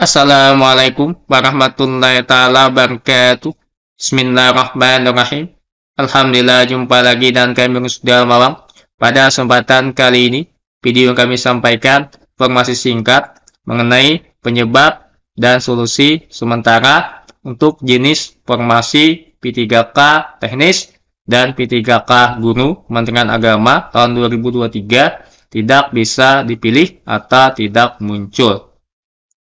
Assalamualaikum warahmatullahi taala wabarakatuh. Bismillahirrahmanirrahim. Alhamdulillah jumpa lagi dan kami sudah malam. Pada kesempatan kali ini, video yang kami sampaikan informasi singkat mengenai penyebab dan solusi sementara untuk jenis formasi P3K teknis dan P3K guru Kementerian Agama tahun 2023 tidak bisa dipilih atau tidak muncul.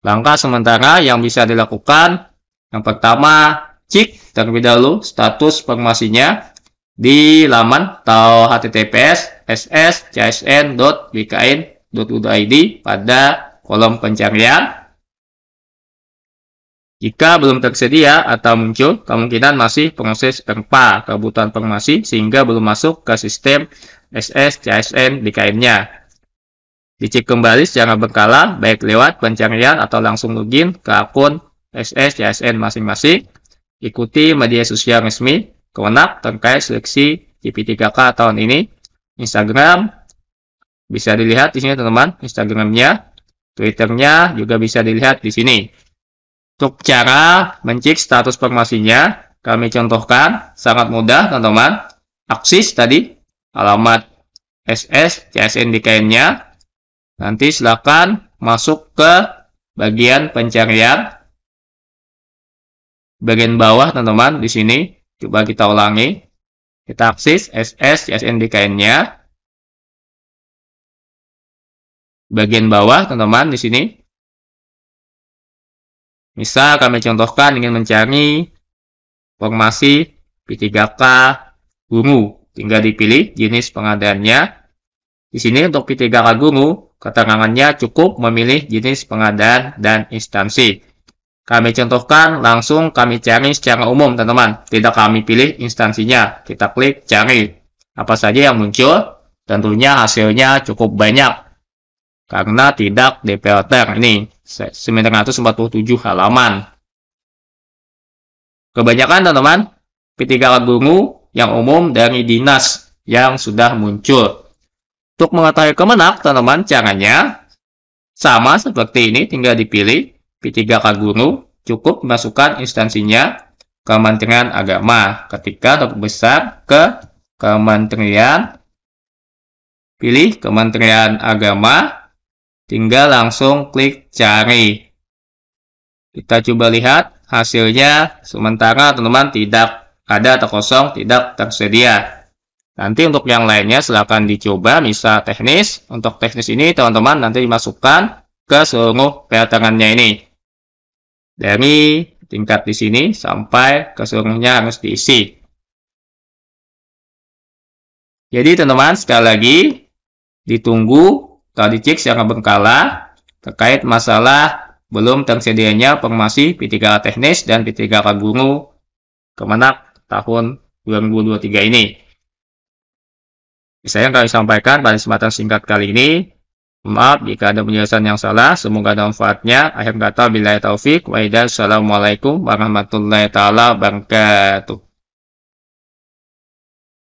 Langkah sementara yang bisa dilakukan, yang pertama, cek terlebih dahulu status formasinya di laman atau https sscsn.bkn.id pada kolom pencarian. Jika belum tersedia atau muncul, kemungkinan masih proses perpa kebutuhan formasi sehingga belum masuk ke sistem ssjsn CSN, nya Dicek kembali secara berkala, baik lewat pencarian atau langsung login ke akun SS, CSN masing-masing. Ikuti media sosial resmi kewenak terkait seleksi gp 3 k tahun ini. Instagram, bisa dilihat di sini teman-teman, Instagramnya. Twitternya juga bisa dilihat di sini. Untuk cara mencek status formasinya, kami contohkan sangat mudah teman-teman. Aksis tadi, alamat SS, CSN DKN-nya, Nanti silakan masuk ke bagian pencarian bagian bawah teman-teman di sini coba kita ulangi kita akses SS CSNDKN-nya bagian bawah teman-teman di sini misal kami contohkan ingin mencari formasi P3K guru tinggal dipilih jenis pengadaannya di sini untuk P3K guru Keterangannya cukup memilih jenis pengadaan dan instansi. Kami contohkan langsung kami cari secara umum teman-teman. Tidak kami pilih instansinya. Kita klik cari. Apa saja yang muncul? Tentunya hasilnya cukup banyak. Karena tidak depilter. Ini 947 halaman. Kebanyakan teman-teman P3 Guru yang umum dari dinas yang sudah muncul. Untuk mengetahui kemenang, teman-teman, caranya sama seperti ini, tinggal dipilih P3K Guru, cukup masukkan instansinya Kementerian Agama. Ketika atau besar ke Kementerian, pilih Kementerian Agama, tinggal langsung klik cari. Kita coba lihat hasilnya, sementara teman-teman tidak ada atau kosong, tidak tersedia. Nanti untuk yang lainnya silahkan dicoba bisa teknis. Untuk teknis ini teman-teman nanti dimasukkan ke seluruh kedatangannya ini. Dari tingkat di sini sampai ke seluruhnya harus diisi. Jadi teman-teman sekali lagi ditunggu tadi cek secara berkala terkait masalah belum tersedianya formasi p 3 teknis dan p 3 guru kemenak tahun 2023 ini. Saya yang kami sampaikan pada kesempatan singkat kali ini. Maaf jika ada penjelasan yang salah, semoga ada manfaatnya. Akhir kata, bila taufik, Waidah. Assalamualaikum warahmatullahi taala wabarakatuh.